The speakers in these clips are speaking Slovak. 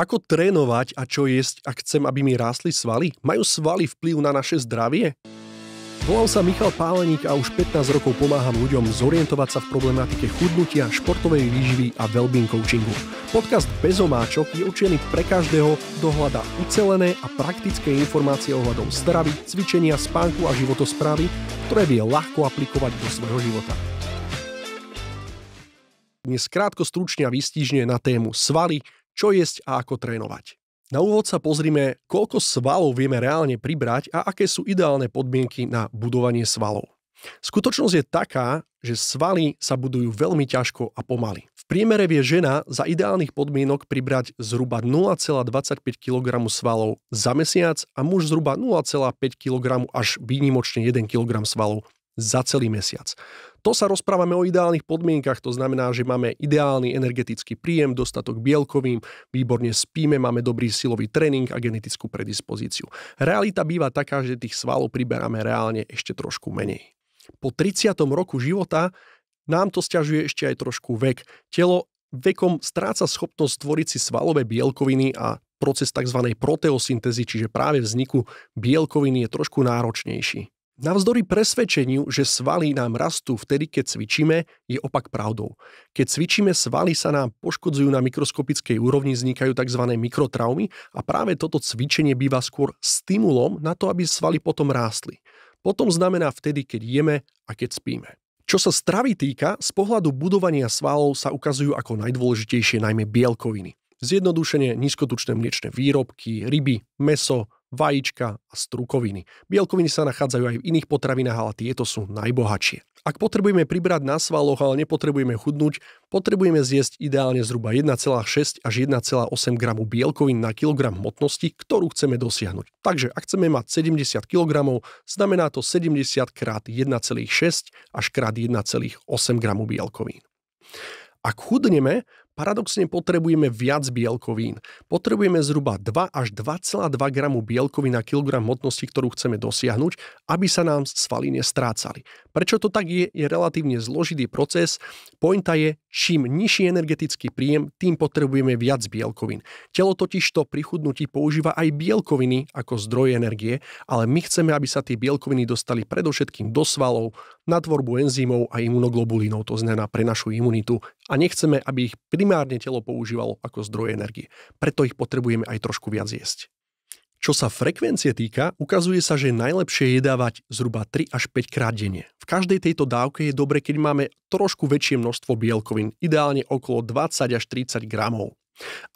Ako trénovať a čo jesť, ak chcem, aby mi rástli svaly? Majú svaly vplyv na naše zdravie? Volám sa Michal Páleník a už 15 rokov pomáham ľuďom zorientovať sa v problematike chudnutia, športovej výživy a wellbeing coachingu. Podcast Bez omáčok je určený pre každého, kto hľadá ucelené a praktické informácie ohľadom stravy, cvičenia, spánku a životosprávy, ktoré vie ľahko aplikovať do svojho života. Dnes krátko, stručne a vystížne na tému svaly, čo jesť a ako trénovať. Na úvod sa pozrime, koľko svalov vieme reálne pribrať a aké sú ideálne podmienky na budovanie svalov. Skutočnosť je taká, že svaly sa budujú veľmi ťažko a pomaly. V priemere vie žena za ideálnych podmienok pribrať zhruba 0,25 kg svalov za mesiac a muž zhruba 0,5 kg až výnimočne 1 kg svalov za celý mesiac. To sa rozprávame o ideálnych podmienkach, to znamená, že máme ideálny energetický príjem, dostatok bielkovým, výborne spíme, máme dobrý silový tréning a genetickú predispozíciu. Realita býva taká, že tých svalov priberáme reálne ešte trošku menej. Po 30. roku života nám to stiažuje ešte aj trošku vek. Telo vekom stráca schopnosť stvoriť si svalové bielkoviny a proces tzv. proteosyntezy, čiže práve vzniku bielkoviny je trošku náročnejší. Navzdory presvedčeniu, že svaly nám rastú vtedy, keď cvičíme, je opak pravdou. Keď cvičíme, svaly sa nám poškodzujú na mikroskopickej úrovni, vznikajú tzv. mikrotraumy a práve toto cvičenie býva skôr stimulom na to, aby svaly potom rástli. Potom znamená vtedy, keď jeme a keď spíme. Čo sa stravy týka, z pohľadu budovania svalov sa ukazujú ako najdôležitejšie najmä bielkoviny. Zjednodušenie nízkotučné mliečne výrobky, ryby, meso, vajíčka a strukoviny. Bielkoviny sa nachádzajú aj v iných potravinách, ale tieto sú najbohatšie. Ak potrebujeme pribrať na svaloch, ale nepotrebujeme chudnúť, potrebujeme zjesť ideálne zhruba 1,6 až 1,8 g bielkovín na kilogram hmotnosti, ktorú chceme dosiahnuť. Takže ak chceme mať 70 kg, znamená to 70 x 1,6 až x 1,8 g bielkovín. Ak chudneme, Paradoxne potrebujeme viac bielkovín. Potrebujeme zhruba 2 až 2,2 gramu bielkovín na kilogram hmotnosti, ktorú chceme dosiahnuť, aby sa nám svaly nestrácali. Prečo to tak je, je relatívne zložitý proces. Pointa je, čím nižší energetický príjem, tým potrebujeme viac bielkovín. Telo totiž to pri chudnutí používa aj bielkoviny ako zdroj energie, ale my chceme, aby sa tie bielkoviny dostali predovšetkým do svalov, na tvorbu enzymov a imunoglobulínov, to znamená pre našu imunitu. A nechceme, aby ich primárne telo používalo ako zdroj energie. Preto ich potrebujeme aj trošku viac jesť. Čo sa frekvencie týka, ukazuje sa, že najlepšie je dávať zhruba 3 až 5 krát denne. V každej tejto dávke je dobre, keď máme trošku väčšie množstvo bielkovín, ideálne okolo 20 až 30 gramov.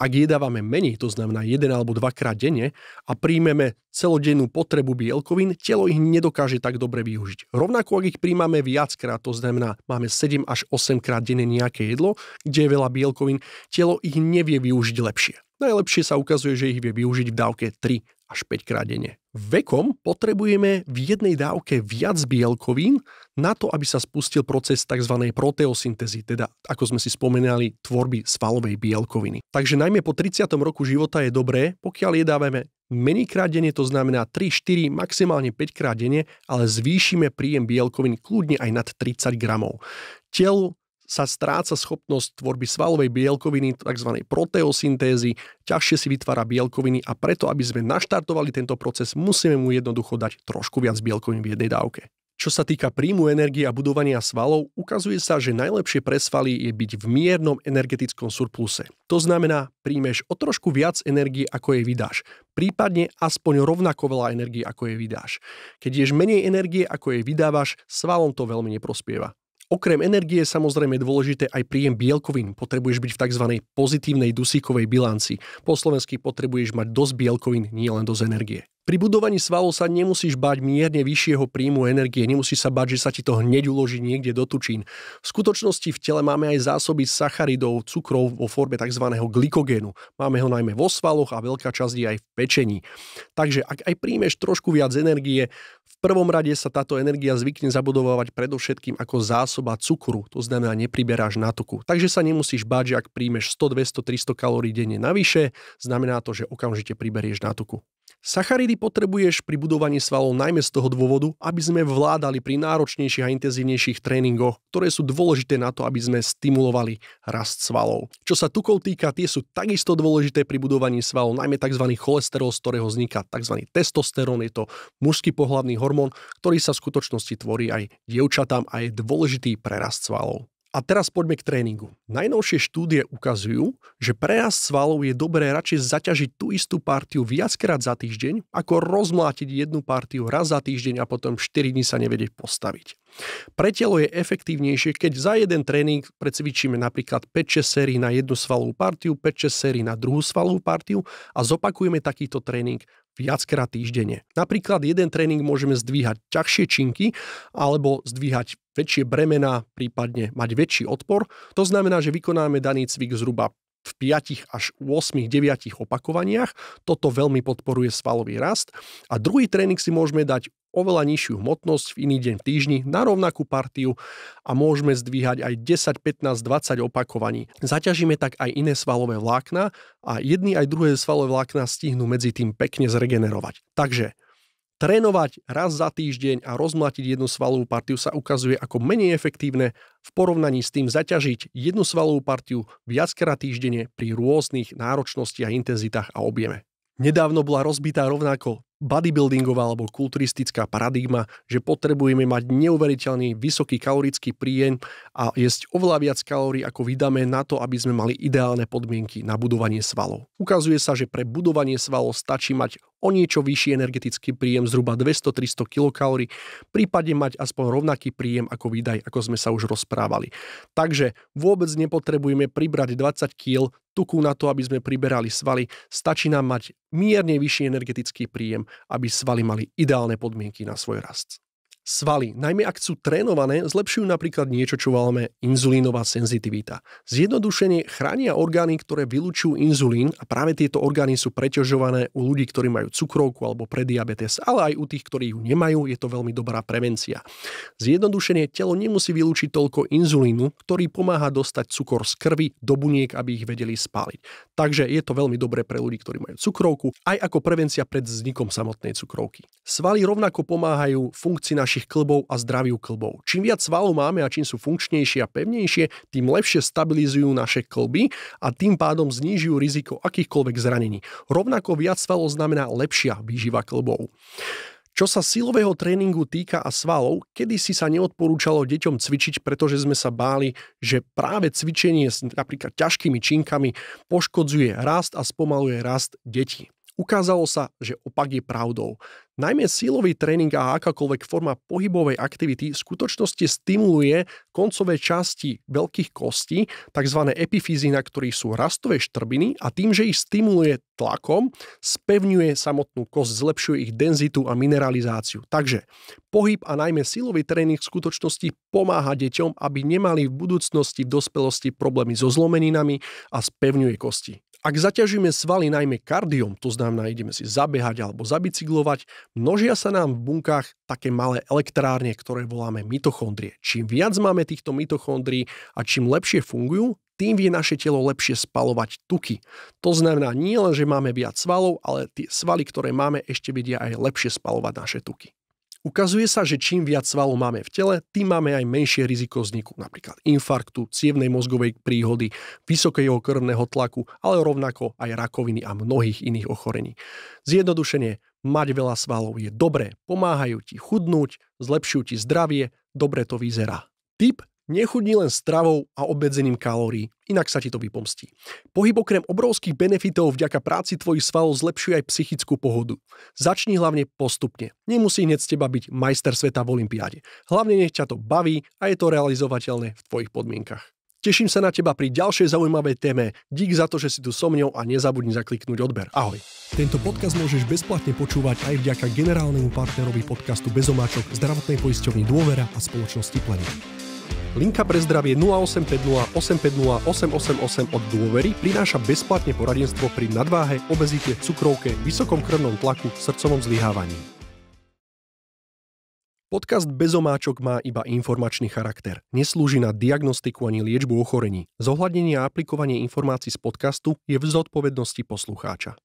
Ak jedávame menej, to znamená 1 alebo 2 krát denne a príjmeme celodennú potrebu bielkovín, telo ich nedokáže tak dobre využiť. Rovnako ak ich príjmame viackrát, to znamená máme 7 až 8 krát denne nejaké jedlo, kde je veľa bielkovín, telo ich nevie využiť lepšie. Najlepšie sa ukazuje, že ich vie využiť v dávke 3 až 5 krát denne. Vekom potrebujeme v jednej dávke viac bielkovín na to, aby sa spustil proces tzv. proteosyntezy, teda ako sme si spomenali, tvorby svalovej bielkoviny. Takže najmä po 30. roku života je dobré, pokiaľ jedávame menej krát denne, to znamená 3, 4, maximálne 5 krát denne, ale zvýšime príjem bielkovín kľudne aj nad 30 gramov. Telu sa stráca schopnosť tvorby svalovej bielkoviny, tzv. proteosyntézy, ťažšie si vytvára bielkoviny a preto, aby sme naštartovali tento proces, musíme mu jednoducho dať trošku viac bielkovín v jednej dávke. Čo sa týka príjmu energie a budovania svalov, ukazuje sa, že najlepšie pre svaly je byť v miernom energetickom surpluse. To znamená, príjmeš o trošku viac energie, ako jej vydáš. Prípadne aspoň rovnako veľa energie, ako jej vydáš. Keď ješ menej energie, ako jej vydávaš, svalom to veľmi neprospieva. Okrem energie je samozrejme dôležité aj príjem bielkovín. Potrebuješ byť v tzv. pozitívnej dusíkovej bilanci. Po slovensky potrebuješ mať dosť bielkovín, nielen dosť energie. Pri budovaní svalov sa nemusíš bať mierne vyššieho príjmu energie, nemusíš sa bať, že sa ti to hneď uloží niekde do tučín. V skutočnosti v tele máme aj zásoby sacharidov, cukrov vo forme tzv. glykogénu. Máme ho najmä vo svaloch a veľká časť je aj v pečení. Takže ak aj príjmeš trošku viac energie, v prvom rade sa táto energia zvykne zabudovávať predovšetkým ako zásoba cukru, to znamená nepriberáš na tuku. Takže sa nemusíš bať, že ak príjmeš 100, 200, 300 kalórií denne navyše, znamená to, že okamžite priberieš na tuku. Sacharidy potrebuješ pri budovaní svalov najmä z toho dôvodu, aby sme vládali pri náročnejších a intenzívnejších tréningoch, ktoré sú dôležité na to, aby sme stimulovali rast svalov. Čo sa tukov týka, tie sú takisto dôležité pri budovaní svalov, najmä tzv. cholesterol, z ktorého vzniká tzv. testosterón, je to mužský pohlavný hormón, ktorý sa v skutočnosti tvorí aj dievčatám a je dôležitý pre rast svalov. A teraz poďme k tréningu. Najnovšie štúdie ukazujú, že prerast svalov je dobré radšej zaťažiť tú istú partiu viackrát za týždeň, ako rozmlátiť jednu partiu raz za týždeň a potom 4 dní sa nevedieť postaviť. Pre telo je efektívnejšie, keď za jeden tréning precvičíme napríklad 5-6 sérií na jednu svalovú partiu, 5-6 sérií na druhú svalovú partiu a zopakujeme takýto tréning viackrát týždenne. Napríklad jeden tréning môžeme zdvíhať ťažšie činky alebo zdvíhať väčšie bremena, prípadne mať väčší odpor. To znamená, že vykonáme daný cvik zhruba v 5 až 8, 9 opakovaniach. Toto veľmi podporuje svalový rast. A druhý tréning si môžeme dať oveľa nižšiu hmotnosť v iný deň v týždni na rovnakú partiu a môžeme zdvíhať aj 10, 15, 20 opakovaní. Zaťažíme tak aj iné svalové vlákna a jedny aj druhé svalové vlákna stihnú medzi tým pekne zregenerovať. Takže Trénovať raz za týždeň a rozmlatiť jednu svalovú partiu sa ukazuje ako menej efektívne v porovnaní s tým zaťažiť jednu svalovú partiu viackrát týždenne pri rôznych náročnostiach, intenzitách a objeme. Nedávno bola rozbitá rovnako bodybuildingová alebo kulturistická paradigma, že potrebujeme mať neuveriteľný vysoký kalorický príjem a jesť oveľa viac kalórií, ako vydáme na to, aby sme mali ideálne podmienky na budovanie svalov. Ukazuje sa, že pre budovanie svalov stačí mať o niečo vyšší energetický príjem zhruba 200-300 kcal, prípadne mať aspoň rovnaký príjem ako výdaj, ako sme sa už rozprávali. Takže vôbec nepotrebujeme pribrať 20 kg tuku na to, aby sme priberali svaly. Stačí nám mať mierne vyšší energetický príjem, aby svaly mali ideálne podmienky na svoj rast. Svaly, najmä ak sú trénované, zlepšujú napríklad niečo, čo voláme inzulínová senzitivita. Zjednodušenie chránia orgány, ktoré vylúčujú inzulín a práve tieto orgány sú preťažované u ľudí, ktorí majú cukrovku alebo prediabetes, ale aj u tých, ktorí ju nemajú, je to veľmi dobrá prevencia. Zjednodušenie telo nemusí vylúčiť toľko inzulínu, ktorý pomáha dostať cukor z krvi do buniek, aby ich vedeli spáliť. Takže je to veľmi dobré pre ľudí, ktorí majú cukrovku, aj ako prevencia pred vznikom samotnej cukrovky. Svaly rovnako pomáhajú funkcii našich klbov a zdraviu klbov. Čím viac svalov máme a čím sú funkčnejšie a pevnejšie, tým lepšie stabilizujú naše klby a tým pádom znížujú riziko akýchkoľvek zranení. Rovnako viac svalov znamená lepšia výživa klbov. Čo sa silového tréningu týka a svalov, kedy si sa neodporúčalo deťom cvičiť, pretože sme sa báli, že práve cvičenie s napríklad ťažkými činkami poškodzuje rast a spomaluje rast detí. Ukázalo sa, že opak je pravdou. Najmä sílový tréning a akákoľvek forma pohybovej aktivity v skutočnosti stimuluje koncové časti veľkých kostí, tzv. epifízy, na ktorých sú rastové štrbiny a tým, že ich stimuluje tlakom, spevňuje samotnú kosť, zlepšuje ich denzitu a mineralizáciu. Takže pohyb a najmä silový tréning v skutočnosti pomáha deťom, aby nemali v budúcnosti v dospelosti problémy so zlomeninami a spevňuje kosti. Ak zaťažíme svaly najmä kardiom, to znamená ideme si zabehať alebo zabicyklovať, množia sa nám v bunkách také malé elektrárne, ktoré voláme mitochondrie. Čím viac máme týchto mitochondrií a čím lepšie fungujú, tým vie naše telo lepšie spalovať tuky. To znamená nie len, že máme viac svalov, ale tie svaly, ktoré máme, ešte vedia aj lepšie spalovať naše tuky. Ukazuje sa, že čím viac svalov máme v tele, tým máme aj menšie riziko vzniku napríklad infarktu, cievnej mozgovej príhody, vysokého krvného tlaku, ale rovnako aj rakoviny a mnohých iných ochorení. Zjednodušenie, mať veľa svalov je dobré, pomáhajú ti chudnúť, zlepšujú ti zdravie, dobre to vyzerá. Tip Nechudni len stravou a obmedzením kalórií, inak sa ti to vypomstí. Pohyb okrem obrovských benefitov vďaka práci tvojich svalov zlepšuje aj psychickú pohodu. Začni hlavne postupne. Nemusí hneď z teba byť majster sveta v olympiáde. Hlavne nech ťa to baví a je to realizovateľné v tvojich podmienkach. Teším sa na teba pri ďalšej zaujímavej téme. Dík za to, že si tu so mňou a nezabudni zakliknúť odber. Ahoj. Tento podcast môžeš bezplatne počúvať aj vďaka generálnemu partnerovi podcastu Bezomáčok, zdravotnej poisťovni Dôvera a spoločnosti Plenia. Linka pre zdravie 0850 850 888 od Dôvery prináša bezplatne poradenstvo pri nadváhe, obezite, cukrovke, vysokom krvnom tlaku, srdcovom zlyhávaní. Podcast bez omáčok má iba informačný charakter. Neslúži na diagnostiku ani liečbu ochorení. Zohľadnenie a aplikovanie informácií z podcastu je v zodpovednosti poslucháča.